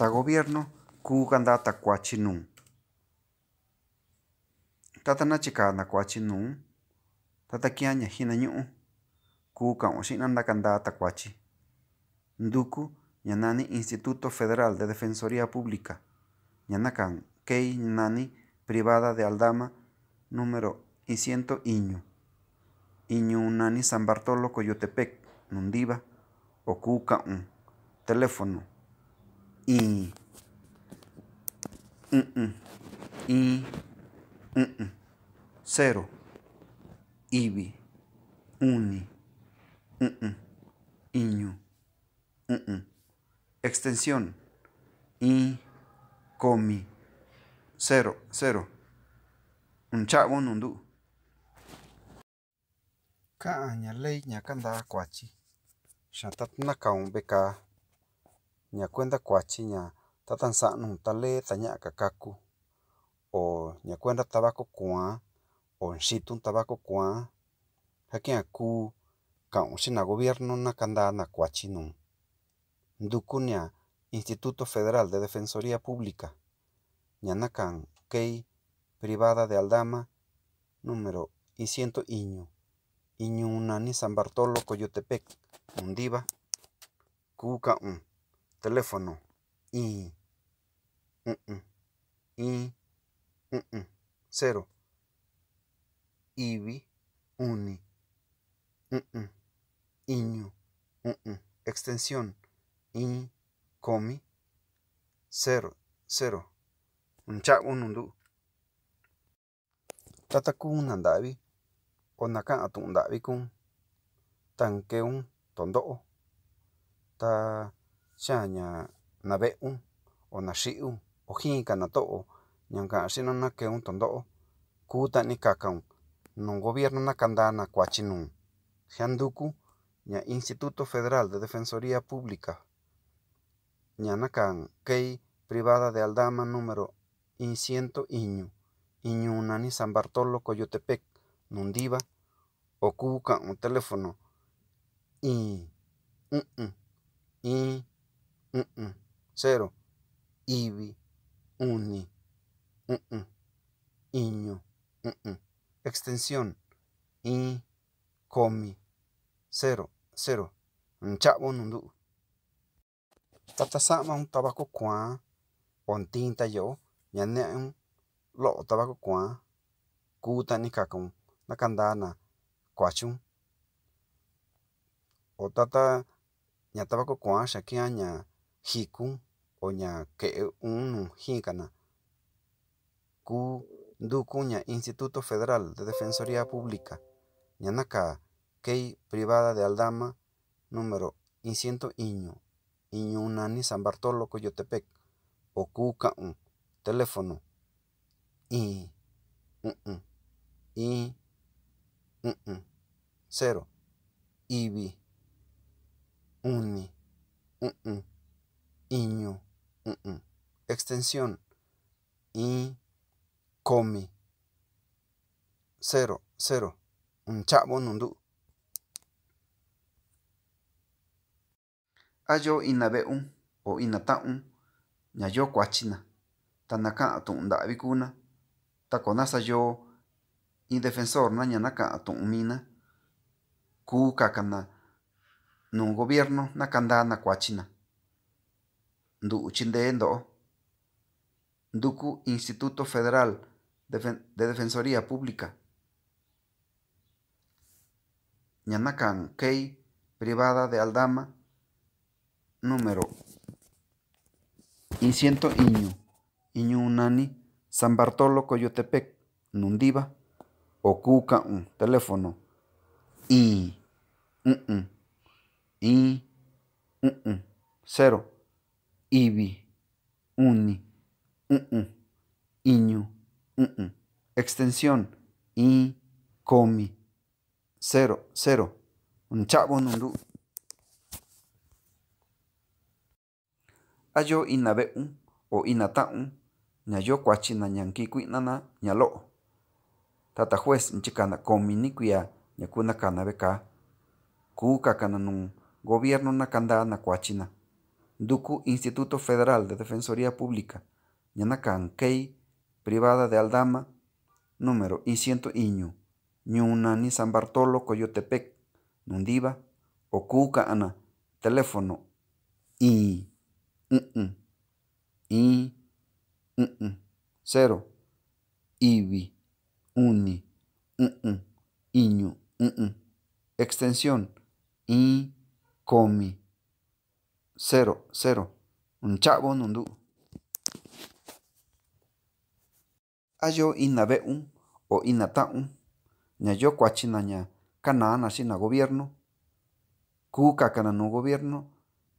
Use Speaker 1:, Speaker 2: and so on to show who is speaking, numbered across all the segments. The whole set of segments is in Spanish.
Speaker 1: ta gobierno kukanda ta kuachi nun. Tata na nun, tata kiaña hina ku kuka oxinanda kanda Nduku yanani Instituto Federal de Defensoría Pública, Yanakan kei nani privada de Aldama número y ciento iñu. Iñu nani San Bartolo Coyotepec, Nundiva, Ocuca un. Teléfono y... Mm -mm. y... Mm, mm, mm Cero. Ibi. Uni. Mm, Iñu. Extensión. Y... Comi. Cero. Cero. Un chavo, un du. Caña ley, ña canda cuachi. Shatat na beca ña cuenta kuachí ña ta san no tale ta kakaku, ña cuenta tabako kwa o un tabaco kwa. aquí ke ña ku na xhina gobierno na kandana kuachí no instituto federal de defensoría Pública ña kei privada de aldama número y ciento iño san bartolo coyotepec undiva ku teléfono. Y. un y. un cero. Ibi. Uni. un uh-uh, uh-uh, Extensión. I. Comi. Cero. Cero. un unundu. un andavi. Onaka atundavi kun. un tondo Ta xaña Nabeu o naxi'un o jin kanato'o tondo o tondo'o ni kakaun no gobierno nakandana kuachi no jianduku ña instituto federal de defensoría pública ña nakan kei privada de aldama número in ciento iñu iñu nani san bartolo coyotepec no o oku un teléfono un un i 0 Cero. Ibi. Uni. Iño. Extensión. I. Comi. Cero. Cero. Nchabo nundu. Tatasama un tabaco cuá. tinta yo. Yane un lo tabaco cuá. Kuta ni la Nakandana. Cuachum. O tata. ya tabaco cuá. Shakia jikun oña, que, un, u'un ku Instituto Federal de Defensoría Pública ñanaka kei privada de Aldama número y iño. iño San Bartolo Coyotepec o ku un, teléfono I i, un un cero Ibi, uni un iño, uh-uh. extensión, i, comi, cero, cero, un chavo nundu. Ayo un, o inata un, ñayo cuachina, tanaka atun davikuna, Takonasa yo, y defensor na ñanaka atun mina, ku kakana, nun gobierno na na cuachina. Ndu'uchindeendo. Duku Instituto Federal de Defensoría Pública. Ñanacan Kei. Privada de Aldama. Número. Inciento Iñu. Iñu Unani. San Bartolo Coyotepec. Nundiva. Ocuca un teléfono. I. Un, un. I. Un, un. Cero ibi, uni, uu, iñu, Extensión, i, comi, cero, cero. Un chavo, nundu. Ayo un o inataun, un, Kwachina na nana ñalo. Tata juez, nchicana comi ni kuka ñacuna cana beca. Cuca gobierno na kanda Duku Instituto Federal de Defensoría Pública, Kei, Privada de Aldama, número Inciento Iñu, Ñunani San Bartolo, Coyotepec, Nundiva, Ocuca Ana, teléfono I, I, I, cero, Ibi, Uni, Iñu, extensión I, Comi cero, cero. Un chavo nundu. Ayo ah, un o inataun. un yo naña canana sina gobierno. Kuka cananu gobierno.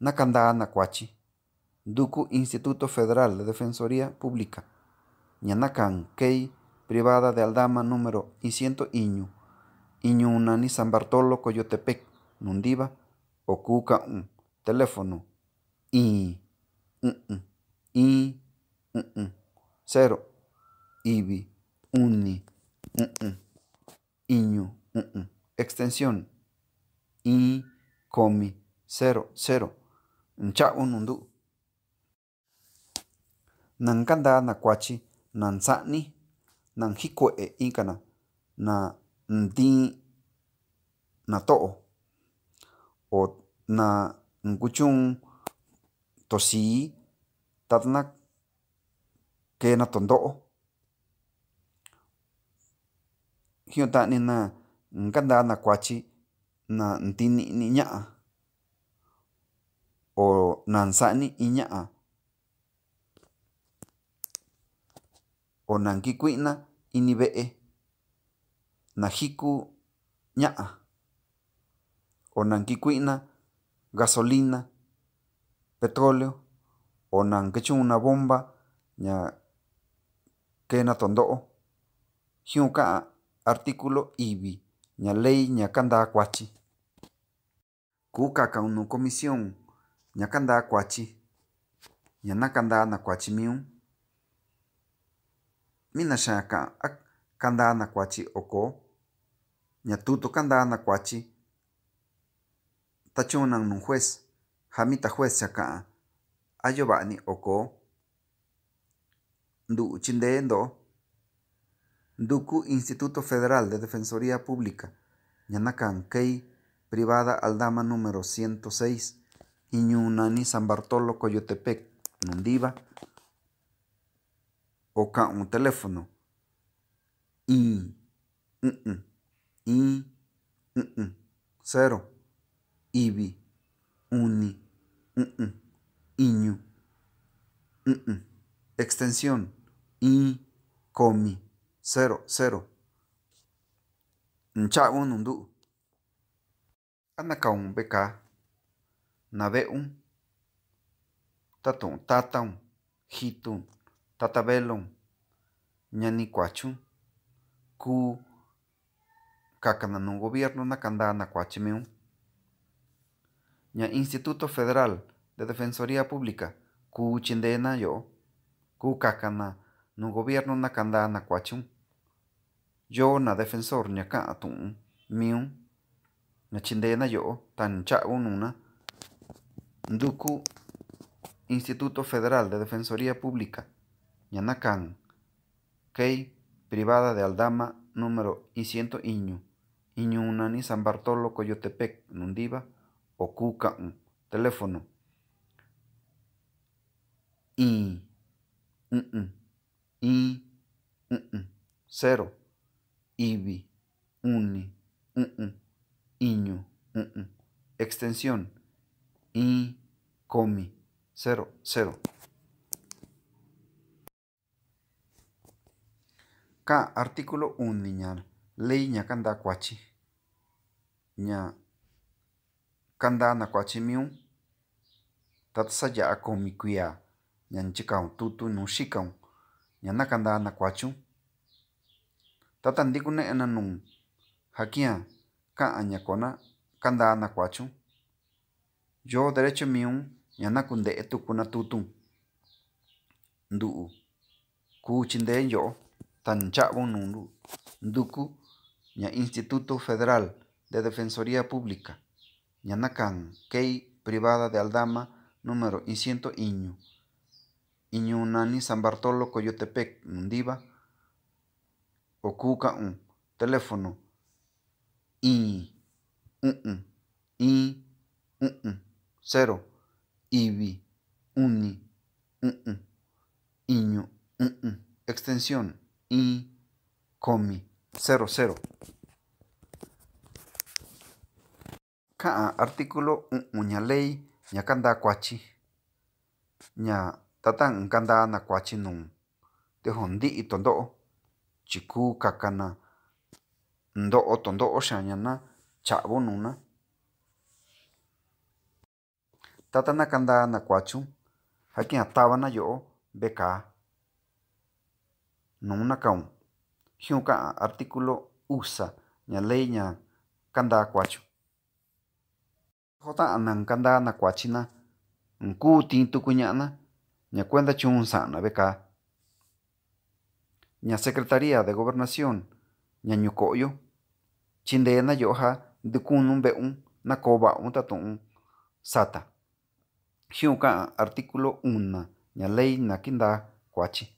Speaker 1: Nakanda na cuachi. Duku Instituto Federal de Defensoría Pública. ñanakan Kei Privada de Aldama número y ciento Iñu. Iñu Unani San Bartolo Coyotepec. Nundiva. cuca un teléfono, i, i, n, cero, ibi, uni, n, extensión, i, comi, cero, cero, ncha unundu. Nankanda na cuachi, nansani, Nanjiko e inkana, na ndi, na to'o, o na nkuchun tosi tatna kena tondo'o ta ni na nkandaa na kuachi na ntini ni ña'a o na nsa'ni in ña'a o na nkikui'na ini ve'e na jiku ña'a o na nkikui'na gasolina petróleo ona ngeci una bomba ña kena tondo'o xiun ka'a artículo ivi ña lei ña kanda kuachi kuu kaka unu comisión ña kanda kuachi ña nakanda na kuachi miun mina xa ka'an a kanda na kuachi oko ña tutu kanda na kuachi tachunan nun juez, jamita juez acá, a Giovanni oco, du duku Instituto Federal de Defensoría Pública, kei, privada aldama número 106, iñunani San Bartolo Coyotepec, nundiva, oca un teléfono, y, y, un cero ibi, uni, uh iñu, uh-uh, extensión, i, comi, cero, cero. Ncha un undu. Anakaun beka. Nadeun. Tatun, tataun, jitun, tatabelon, ñanicuachun, ku, un gobierno nakandana cuachimeun. Instituto Federal de Defensoría Pública, ku chindena yo, ku no gobierno na kanda na Yo na defensor ña miun, chindena yo, tan cha ununa, nduku Instituto Federal de Defensoría Pública, ña kei privada de Aldama número y ciento iñu, iñu unani San Bartolo Coyotepec, nundiva, o un. teléfono. I, Un. Uh-uh, i, Un. Uh-uh, cero, ibi, uni, Un. Uh-uh, iño, Un. extensión, i, comi, cero, cero. K, artículo un. niñal, ley kanda cuachi, ña kandana saja tatasayakon ya mikuia ñanchikan tutu noxikan ñanakandana kuachun tatandikune'ena nun jaki'an ka'an ñakona kandana kuachun yoo derecho miun ñanakunde'e tukuna tutun ndu'u kuchindee yo'o tancha'vun nunru nduku ña instituto federal de defensoría pública Yanakan, kei Privada de Aldama, número Inciento Iñu, Iñunani, San Bartolo, Coyotepec, Mundiva, Ocuca, un teléfono, I. un, I, un, cero, Ibi, Uni, un, Iñu, un, extensión, I, Comi, cero, cero. Ka artículo ley, ña kanda kuachi ña tatan kanda na kuachi nun y tondo, tondo'o Chiku kakana tondo tondo xaan na cha'avun nuna tata na kanda na kuachun ja na yo beca yo'o vekaa nun usa ña ley ña kanda jota anankanda na la nkutin tukuña'na ña la chun sa'na ña secretaria de gobernación ña nyukoyo, yoja yo'o ja ntukunu na sata jiuu artículo una ya ley na kinda